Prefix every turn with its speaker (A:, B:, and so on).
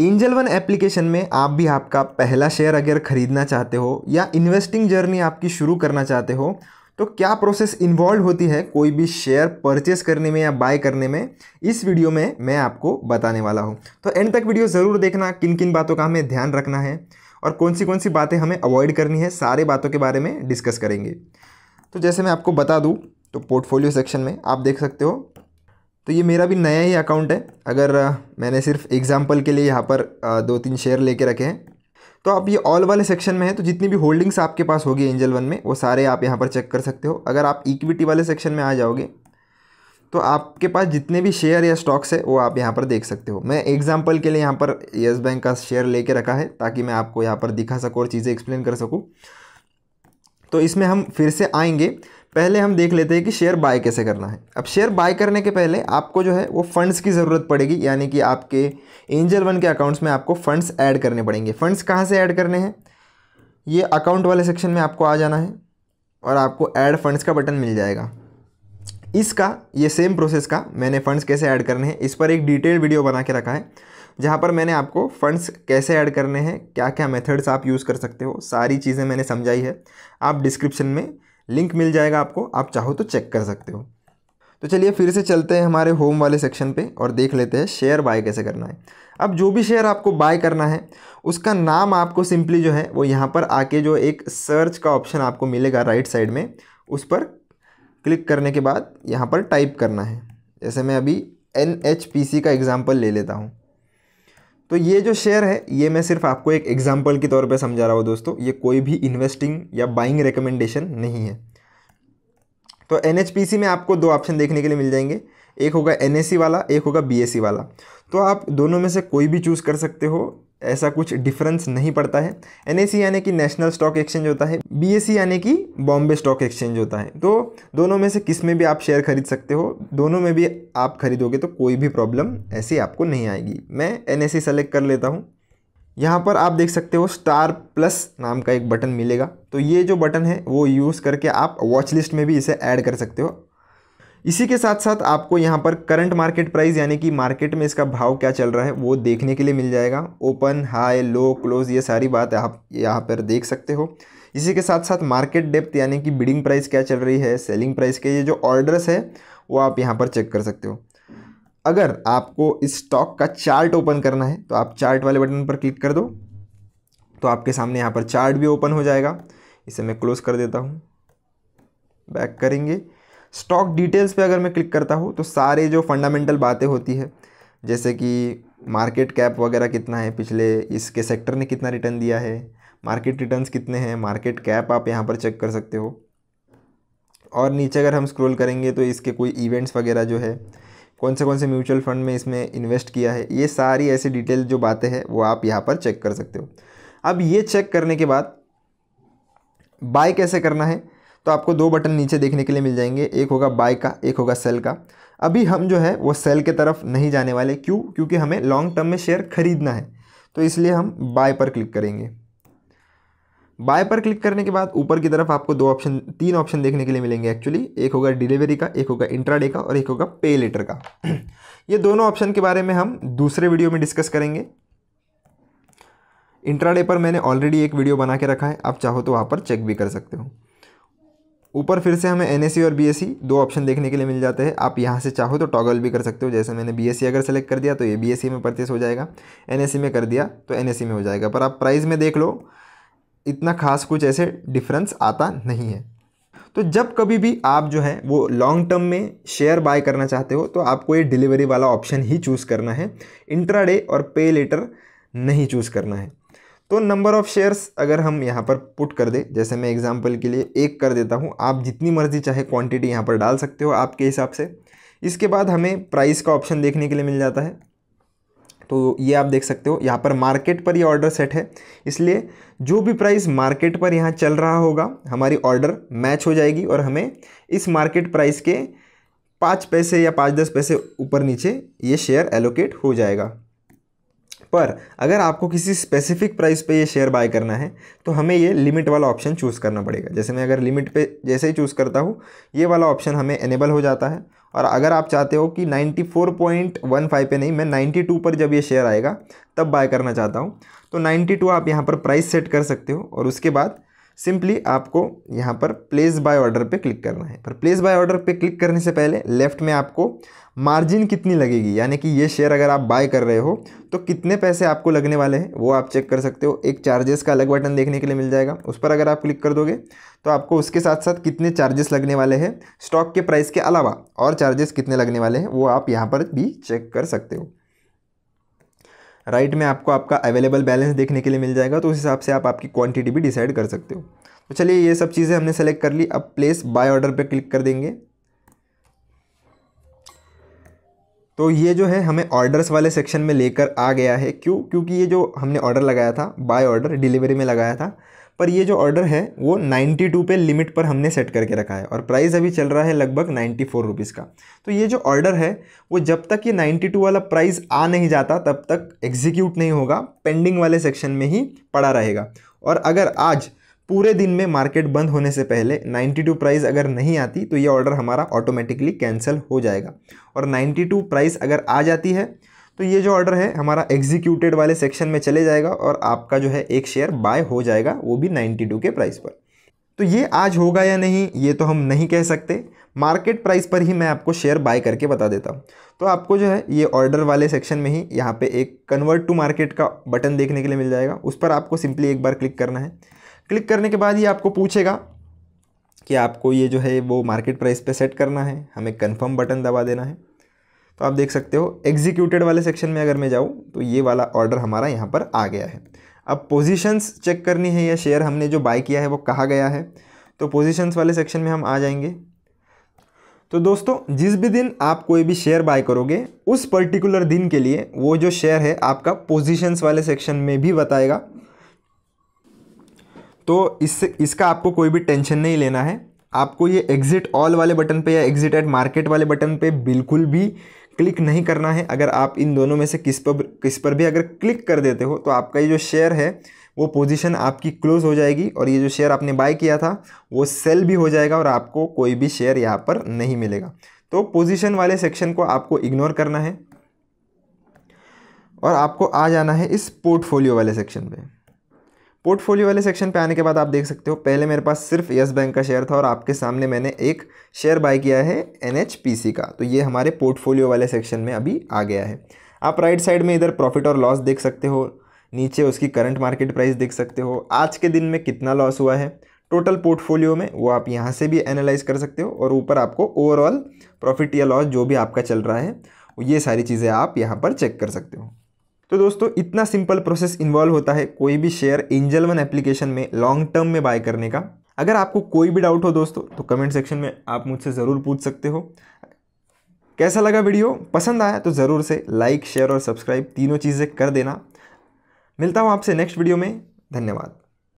A: angel One application में आप भी आपका पहला शेयर अगर ख़रीदना चाहते हो या इन्वेस्टिंग जर्नी आपकी शुरू करना चाहते हो तो क्या प्रोसेस इन्वॉल्व होती है कोई भी शेयर परचेस करने में या बाय करने में इस वीडियो में मैं आपको बताने वाला हूँ तो एंड तक वीडियो ज़रूर देखना किन किन बातों का हमें ध्यान रखना है और कौन सी कौन सी बातें हमें अवॉइड करनी है सारे बातों के बारे में डिस्कस करेंगे तो जैसे मैं आपको बता दूँ तो पोर्टफोलियो सेक्शन में आप देख सकते हो तो ये मेरा भी नया ही अकाउंट है अगर मैंने सिर्फ एग्ज़ाम्पल के लिए यहाँ पर दो तीन शेयर लेके रखे हैं तो आप ये ऑल वाले सेक्शन में है तो जितनी भी होल्डिंग्स आपके पास होगी एंजल वन में वो सारे आप यहाँ पर चेक कर सकते हो अगर आप इक्विटी वाले सेक्शन में आ जाओगे तो आपके पास जितने भी शेयर या स्टॉक्स है वो आप यहाँ पर देख सकते हो मैं एग्जाम्पल के लिए यहाँ पर येस बैंक का शेयर लेके रखा है ताकि मैं आपको यहाँ पर दिखा सकूँ और चीज़ें एक्सप्लेन कर सकूँ तो इसमें हम फिर से आएंगे पहले हम देख लेते हैं कि शेयर बाय कैसे करना है अब शेयर बाय करने के पहले आपको जो है वो फंड्स की ज़रूरत पड़ेगी यानी कि आपके एंजल वन के अकाउंट्स में आपको फंड्स ऐड करने पड़ेंगे फंड्स कहाँ से ऐड करने हैं ये अकाउंट वाले सेक्शन में आपको आ जाना है और आपको ऐड फंड्स का बटन मिल जाएगा इसका ये सेम प्रोसेस का मैंने फंड्स कैसे ऐड करने हैं इस पर एक डिटेल वीडियो बना के रखा है जहाँ पर मैंने आपको फंड्स कैसे ऐड करने हैं क्या क्या मेथड्स आप यूज़ कर सकते हो सारी चीज़ें मैंने समझाई है आप डिस्क्रिप्शन में लिंक मिल जाएगा आपको आप चाहो तो चेक कर सकते हो तो चलिए फिर से चलते हैं हमारे होम वाले सेक्शन पे और देख लेते हैं शेयर बाय कैसे करना है अब जो भी शेयर आपको बाय करना है उसका नाम आपको सिंपली जो है वो यहाँ पर आके जो एक सर्च का ऑप्शन आपको मिलेगा राइट साइड में उस पर क्लिक करने के बाद यहाँ पर टाइप करना है जैसे मैं अभी एन एच पी सी का एग्ज़ाम्पल ले लेता हूँ तो ये जो शेयर है ये मैं सिर्फ आपको एक एग्जाम्पल के तौर पे समझा रहा हूँ दोस्तों ये कोई भी इन्वेस्टिंग या बाइंग रिकमेंडेशन नहीं है तो एन में आपको दो ऑप्शन देखने के लिए मिल जाएंगे एक होगा एन वाला एक होगा बी वाला तो आप दोनों में से कोई भी चूज़ कर सकते हो ऐसा कुछ डिफरेंस नहीं पड़ता है एन यानी कि नेशनल स्टॉक एक्सचेंज होता है बी यानी कि बॉम्बे स्टॉक एक्सचेंज होता है तो दोनों में से किस में भी आप शेयर खरीद सकते हो दोनों में भी आप खरीदोगे तो कोई भी प्रॉब्लम ऐसी आपको नहीं आएगी मैं एन सेलेक्ट कर लेता हूँ यहाँ पर आप देख सकते हो स्टार प्लस नाम का एक बटन मिलेगा तो ये जो बटन है वो यूज़ करके आप वॉच लिस्ट में भी इसे ऐड कर सकते हो इसी के साथ साथ आपको यहाँ पर करंट मार्केट प्राइस यानी कि मार्केट में इसका भाव क्या चल रहा है वो देखने के लिए मिल जाएगा ओपन हाई लो क्लोज ये सारी बात आप यहाँ पर देख सकते हो इसी के साथ साथ मार्केट डेप्थ यानी कि बिडिंग प्राइस क्या चल रही है सेलिंग प्राइस के ये जो ऑर्डर्स है वो आप यहाँ पर चेक कर सकते हो अगर आपको इस स्टॉक का चार्ट ओपन करना है तो आप चार्ट वाले बटन पर क्लिक कर दो तो आपके सामने यहाँ पर चार्ट भी ओपन हो जाएगा इसे मैं क्लोज कर देता हूँ बैक करेंगे स्टॉक डिटेल्स पे अगर मैं क्लिक करता हूँ तो सारे जो फंडामेंटल बातें होती है जैसे कि मार्केट कैप वगैरह कितना है पिछले इसके सेक्टर ने कितना रिटर्न दिया है मार्केट रिटर्न्स कितने हैं मार्केट कैप आप यहाँ पर चेक कर सकते हो और नीचे अगर हम स्क्रॉल करेंगे तो इसके कोई इवेंट्स वगैरह जो है कौन से कौन से म्यूचुअल फंड में इसमें इन्वेस्ट किया है ये सारी ऐसी डिटेल जो बातें हैं वो आप यहाँ पर चेक कर सकते हो अब ये चेक करने के बाद बाय कैसे करना है तो आपको दो बटन नीचे देखने के लिए मिल जाएंगे एक होगा बाय का एक होगा सेल का अभी हम जो है वो सेल के तरफ नहीं जाने वाले क्यों क्योंकि हमें लॉन्ग टर्म में शेयर खरीदना है तो इसलिए हम बाय पर क्लिक करेंगे बाय पर क्लिक करने के बाद ऊपर की तरफ आपको दो ऑप्शन तीन ऑप्शन देखने के लिए मिलेंगे एक्चुअली एक होगा डिलीवरी का एक होगा इंट्राडे का और एक होगा पे लेटर का ये दोनों ऑप्शन के बारे में हम दूसरे वीडियो में डिस्कस करेंगे इंट्राडे पर मैंने ऑलरेडी एक वीडियो बना के रखा है आप चाहो तो वहाँ पर चेक भी कर सकते हो ऊपर फिर से हमें एन और बी दो ऑप्शन देखने के लिए मिल जाते हैं आप यहाँ से चाहो तो टॉगल भी कर सकते हो जैसे मैंने बी अगर सेलेक्ट कर दिया तो ये बी में परचेस हो जाएगा एन में कर दिया तो एन में हो जाएगा पर आप प्राइस में देख लो इतना खास कुछ ऐसे डिफरेंस आता नहीं है तो जब कभी भी आप जो है वो लॉन्ग टर्म में शेयर बाय करना चाहते हो तो आपको ये डिलीवरी वाला ऑप्शन ही चूज़ करना है इंट्राडे और पे लेटर नहीं चूज़ करना है तो नंबर ऑफ़ शेयर्स अगर हम यहाँ पर पुट कर दें जैसे मैं एग्जांपल के लिए एक कर देता हूँ आप जितनी मर्जी चाहे क्वांटिटी यहाँ पर डाल सकते हो आपके हिसाब से इसके बाद हमें प्राइस का ऑप्शन देखने के लिए मिल जाता है तो ये आप देख सकते हो यहाँ पर मार्केट पर ये ऑर्डर सेट है इसलिए जो भी प्राइस मार्केट पर यहाँ चल रहा होगा हमारी ऑर्डर मैच हो जाएगी और हमें इस मार्केट प्राइस के पाँच पैसे या पाँच दस पैसे ऊपर नीचे ये शेयर एलोकेट हो जाएगा पर अगर आपको किसी स्पेसिफिक प्राइस पे ये शेयर बाय करना है तो हमें ये लिमिट वाला ऑप्शन चूज़ करना पड़ेगा जैसे मैं अगर लिमिट पे जैसे ही चूज़ करता हूँ ये वाला ऑप्शन हमें एनेबल हो जाता है और अगर आप चाहते हो कि 94.15 पे नहीं मैं 92 पर जब ये शेयर आएगा तब बाय करना चाहता हूँ तो 92 आप यहाँ पर प्राइस सेट कर सकते हो और उसके बाद सिंपली आपको यहाँ पर प्लेस बाय ऑर्डर पे क्लिक करना है पर प्लेस बाय ऑर्डर पे क्लिक करने से पहले लेफ्ट में आपको मार्जिन कितनी लगेगी यानी कि ये शेयर अगर आप बाय कर रहे हो तो कितने पैसे आपको लगने वाले हैं वो आप चेक कर सकते हो एक चार्जेस का अलग बटन देखने के लिए मिल जाएगा उस पर अगर आप क्लिक कर दोगे तो आपको उसके साथ साथ कितने चार्जेस लगने वाले हैं स्टॉक के प्राइस के अलावा और चार्जेस कितने लगने वाले हैं वो आप यहाँ पर भी चेक कर सकते हो राइट में आपको आपका अवेलेबल बैलेंस देखने के लिए मिल जाएगा तो उस हिसाब से आप आपकी क्वांटिटी भी डिसाइड कर सकते हो तो चलिए ये सब चीज़ें हमने सेलेक्ट कर ली अब प्लेस बाय ऑर्डर पर क्लिक कर देंगे तो ये जो है हमें ऑर्डर्स वाले सेक्शन में लेकर आ गया है क्यों क्योंकि ये जो हमने ऑर्डर लगाया था बाय ऑर्डर डिलीवरी में लगाया था पर ये जो ऑर्डर है वो 92 पे लिमिट पर हमने सेट करके रखा है और प्राइस अभी चल रहा है लगभग 94 फोर का तो ये जो ऑर्डर है वो जब तक ये 92 वाला प्राइस आ नहीं जाता तब तक एग्जीक्यूट नहीं होगा पेंडिंग वाले सेक्शन में ही पड़ा रहेगा और अगर आज पूरे दिन में मार्केट बंद होने से पहले 92 प्राइस अगर नहीं आती तो ये ऑर्डर हमारा ऑटोमेटिकली कैंसिल हो जाएगा और 92 प्राइस अगर आ जाती है तो ये जो ऑर्डर है हमारा एग्जीक्यूटेड वाले सेक्शन में चले जाएगा और आपका जो है एक शेयर बाय हो जाएगा वो भी 92 के प्राइस पर तो ये आज होगा या नहीं ये तो हम नहीं कह सकते मार्केट प्राइस पर ही मैं आपको शेयर बाय करके बता देता हूँ तो आपको जो है ये ऑर्डर वाले सेक्शन में ही यहाँ पे एक कन्वर्ट टू मार्केट का बटन देखने के लिए मिल जाएगा उस पर आपको सिंपली एक बार क्लिक करना है क्लिक करने के बाद ये आपको पूछेगा कि आपको ये जो है वो मार्केट प्राइस पे सेट करना है हमें कंफर्म बटन दबा देना है तो आप देख सकते हो एग्जीक्यूटेड वाले सेक्शन में अगर मैं जाऊँ तो ये वाला ऑर्डर हमारा यहाँ पर आ गया है अब पोजिशंस चेक करनी है या शेयर हमने जो बाय किया है वो कहा गया है तो पोजिशंस वाले सेक्शन में हम आ जाएंगे तो दोस्तों जिस भी दिन आप कोई भी शेयर बाय करोगे उस पर्टिकुलर दिन के लिए वो जो शेयर है आपका पोजिशंस वाले सेक्शन में भी बताएगा तो इससे इसका आपको कोई भी टेंशन नहीं लेना है आपको ये एग्ज़िट ऑल वाले बटन पे या एग्ज़िट एट मार्केट वाले बटन पे बिल्कुल भी क्लिक नहीं करना है अगर आप इन दोनों में से किस पर किस पर भी अगर क्लिक कर देते हो तो आपका ये जो शेयर है वो पोजीशन आपकी क्लोज़ हो जाएगी और ये जो शेयर आपने बाय किया था वो सेल भी हो जाएगा और आपको कोई भी शेयर यहाँ पर नहीं मिलेगा तो पोजीशन वाले सेक्शन को आपको इग्नोर करना है और आपको आ जाना है इस पोर्टफोलियो वाले सेक्शन में पोर्टफोलियो वाले सेक्शन पे आने के बाद आप देख सकते हो पहले मेरे पास सिर्फ येस बैंक का शेयर था और आपके सामने मैंने एक शेयर बाय किया है एन का तो ये हमारे पोर्टफोलियो वाले सेक्शन में अभी आ गया है आप राइट साइड में इधर प्रॉफिट और लॉस देख सकते हो नीचे उसकी करंट मार्केट प्राइस देख सकते हो आज के दिन में कितना लॉस हुआ है टोटल पोर्टफोलियो में वो आप यहाँ से भी एनालाइज कर सकते हो और ऊपर आपको ओवरऑल प्रॉफिट या लॉस जो भी आपका चल रहा है ये सारी चीज़ें आप यहाँ पर चेक कर सकते हो तो दोस्तों इतना सिंपल प्रोसेस इन्वॉल्व होता है कोई भी शेयर एंजल वन एप्लीकेशन में लॉन्ग टर्म में बाय करने का अगर आपको कोई भी डाउट हो दोस्तों तो कमेंट सेक्शन में आप मुझसे ज़रूर पूछ सकते हो कैसा लगा वीडियो पसंद आया तो ज़रूर से लाइक शेयर और सब्सक्राइब तीनों चीज़ें कर देना मिलता हूँ आपसे नेक्स्ट वीडियो में धन्यवाद